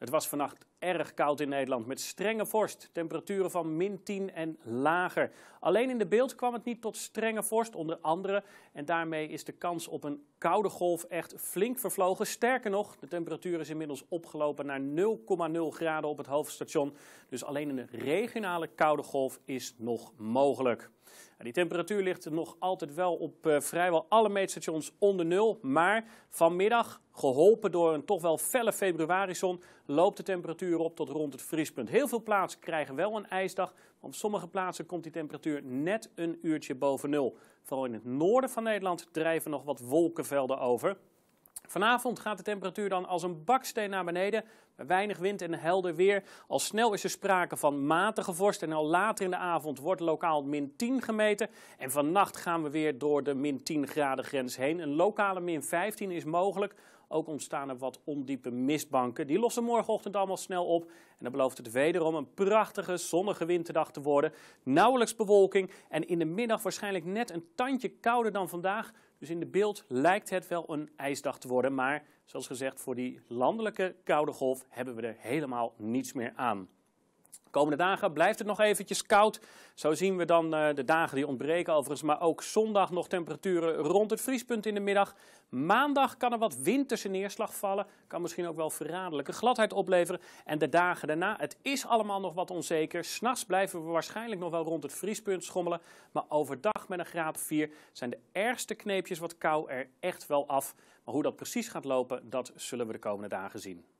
Het was vannacht erg koud in Nederland met strenge vorst. Temperaturen van min 10 en lager. Alleen in de beeld kwam het niet tot strenge vorst, onder andere. En daarmee is de kans op een koude golf echt flink vervlogen. Sterker nog, de temperatuur is inmiddels opgelopen naar 0,0 graden op het hoofdstation. Dus alleen een regionale koude golf is nog mogelijk. Die temperatuur ligt nog altijd wel op eh, vrijwel alle meetstations onder nul. Maar vanmiddag, geholpen door een toch wel felle februarizon, loopt de temperatuur op tot rond het vriespunt. Heel veel plaatsen krijgen wel een ijsdag, maar op sommige plaatsen komt die temperatuur net een uurtje boven nul. Vooral in het noorden van Nederland drijven nog wat wolkenvelden over. Vanavond gaat de temperatuur dan als een baksteen naar beneden. weinig wind en helder weer. Al snel is er sprake van matige vorst. En al later in de avond wordt lokaal min 10 gemeten. En vannacht gaan we weer door de min 10 graden grens heen. Een lokale min 15 is mogelijk. Ook ontstaan er wat ondiepe mistbanken. Die lossen morgenochtend allemaal snel op. En dan belooft het wederom een prachtige zonnige winterdag te worden. Nauwelijks bewolking en in de middag waarschijnlijk net een tandje kouder dan vandaag. Dus in de beeld lijkt het wel een ijsdag te worden, maar zoals gezegd, voor die landelijke koude golf hebben we er helemaal niets meer aan komende dagen blijft het nog eventjes koud. Zo zien we dan eh, de dagen die ontbreken overigens, maar ook zondag nog temperaturen rond het vriespunt in de middag. Maandag kan er wat winterse neerslag vallen, kan misschien ook wel verraderlijke gladheid opleveren. En de dagen daarna, het is allemaal nog wat onzeker. S'nachts blijven we waarschijnlijk nog wel rond het vriespunt schommelen, maar overdag met een graad 4 zijn de ergste kneepjes wat kou er echt wel af. Maar hoe dat precies gaat lopen, dat zullen we de komende dagen zien.